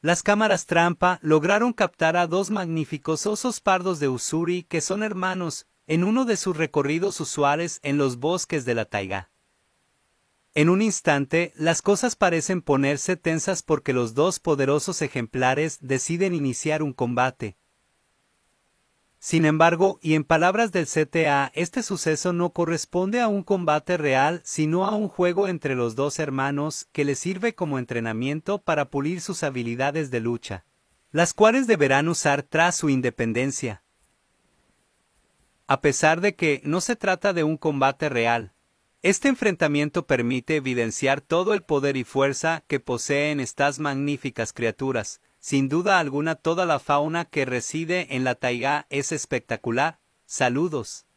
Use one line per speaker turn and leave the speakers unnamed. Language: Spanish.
Las cámaras trampa lograron captar a dos magníficos osos pardos de Usuri que son hermanos, en uno de sus recorridos usuales en los bosques de la taiga. En un instante, las cosas parecen ponerse tensas porque los dos poderosos ejemplares deciden iniciar un combate, sin embargo, y en palabras del CTA, este suceso no corresponde a un combate real, sino a un juego entre los dos hermanos que le sirve como entrenamiento para pulir sus habilidades de lucha, las cuales deberán usar tras su independencia. A pesar de que no se trata de un combate real, este enfrentamiento permite evidenciar todo el poder y fuerza que poseen estas magníficas criaturas. Sin duda alguna toda la fauna que reside en la taiga es espectacular. Saludos.